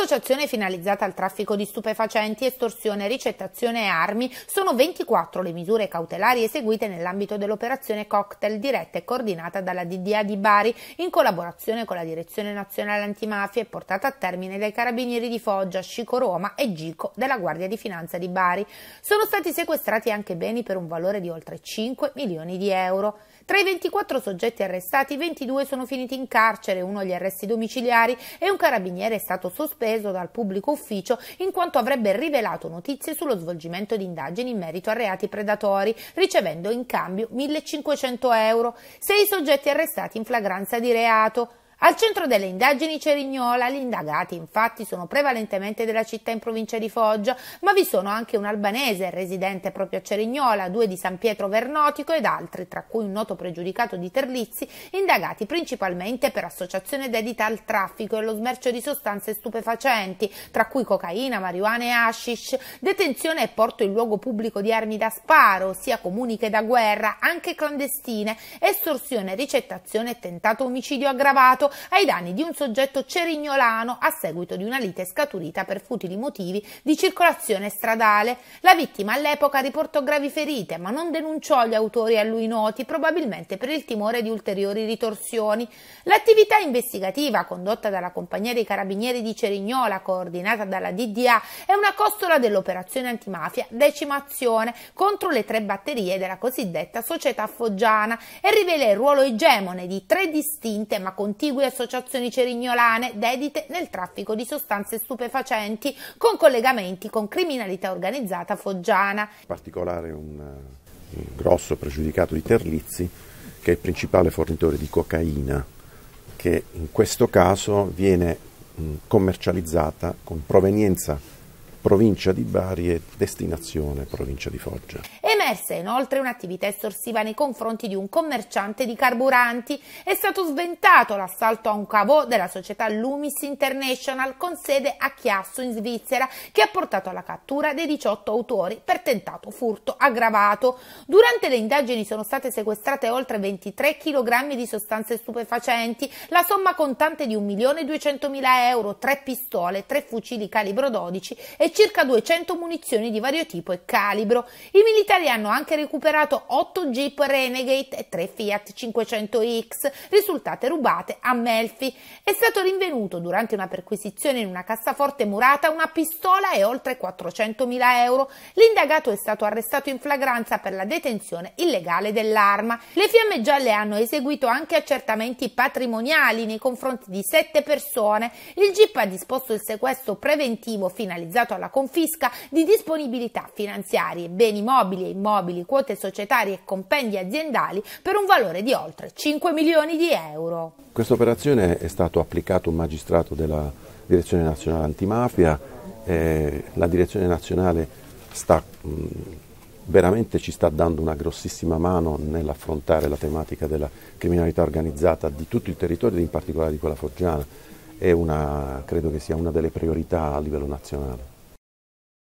Associazione finalizzata al traffico di stupefacenti, estorsione, ricettazione e armi sono 24 le misure cautelari eseguite nell'ambito dell'operazione Cocktail diretta e coordinata dalla DDA di Bari in collaborazione con la Direzione Nazionale Antimafia e portata a termine dai carabinieri di Foggia, Scico Roma e Gico della Guardia di Finanza di Bari. Sono stati sequestrati anche beni per un valore di oltre 5 milioni di euro. Tra i 24 soggetti arrestati, 22 sono finiti in carcere, uno agli arresti domiciliari e un carabiniere è stato sospeso preso dal pubblico ufficio in quanto avrebbe rivelato notizie sullo svolgimento di indagini in merito a reati predatori, ricevendo in cambio 1500 euro. Sei soggetti arrestati in flagranza di reato. Al centro delle indagini Cerignola, gli indagati infatti sono prevalentemente della città in provincia di Foggia, ma vi sono anche un albanese residente proprio a Cerignola, due di San Pietro Vernotico ed altri, tra cui un noto pregiudicato di Terlizzi, indagati principalmente per associazione dedita al traffico e allo smercio di sostanze stupefacenti, tra cui cocaina, marijuana e hashish, detenzione e porto in luogo pubblico di armi da sparo, sia comuni che da guerra, anche clandestine, estorsione, ricettazione e tentato omicidio aggravato, ai danni di un soggetto cerignolano a seguito di una lite scaturita per futili motivi di circolazione stradale. La vittima all'epoca riportò gravi ferite, ma non denunciò gli autori a lui noti, probabilmente per il timore di ulteriori ritorsioni. L'attività investigativa condotta dalla Compagnia dei Carabinieri di Cerignola, coordinata dalla DDA, è una costola dell'operazione antimafia Decimazione contro le tre batterie della cosiddetta società foggiana e rivela il ruolo egemone di tre distinte ma contigue residui associazioni cerignolane dedite nel traffico di sostanze stupefacenti con collegamenti con criminalità organizzata foggiana. In particolare un, eh, un grosso pregiudicato di Terlizzi che è il principale fornitore di cocaina che in questo caso viene commercializzata con provenienza provincia di Bari e destinazione provincia di Foggia sommersa inoltre un'attività estorsiva nei confronti di un commerciante di carburanti. È stato sventato l'assalto a un cavò della società Lumis International con sede a Chiasso in Svizzera che ha portato alla cattura dei 18 autori per tentato furto aggravato. Durante le indagini sono state sequestrate oltre 23 kg di sostanze stupefacenti, la somma contante di 1.200.000 euro, 3 pistole, 3 fucili calibro 12 e circa 200 munizioni di vario tipo e calibro. I militari hanno hanno anche recuperato 8 Jeep Renegade e 3 Fiat 500X, risultate rubate a Melfi. È stato rinvenuto durante una perquisizione in una cassaforte murata una pistola e oltre 400.000 euro. L'indagato è stato arrestato in flagranza per la detenzione illegale dell'arma. Le fiamme gialle hanno eseguito anche accertamenti patrimoniali nei confronti di sette persone. Il Jeep ha disposto il sequestro preventivo finalizzato alla confisca di disponibilità finanziarie, beni mobili e immobili immobili, quote societarie e compendi aziendali per un valore di oltre 5 milioni di euro. Questa operazione è stato applicato un magistrato della Direzione Nazionale Antimafia, eh, la Direzione Nazionale sta, mh, veramente ci sta dando una grossissima mano nell'affrontare la tematica della criminalità organizzata di tutto il territorio e in particolare di quella foggiana. Una, credo che sia una delle priorità a livello nazionale.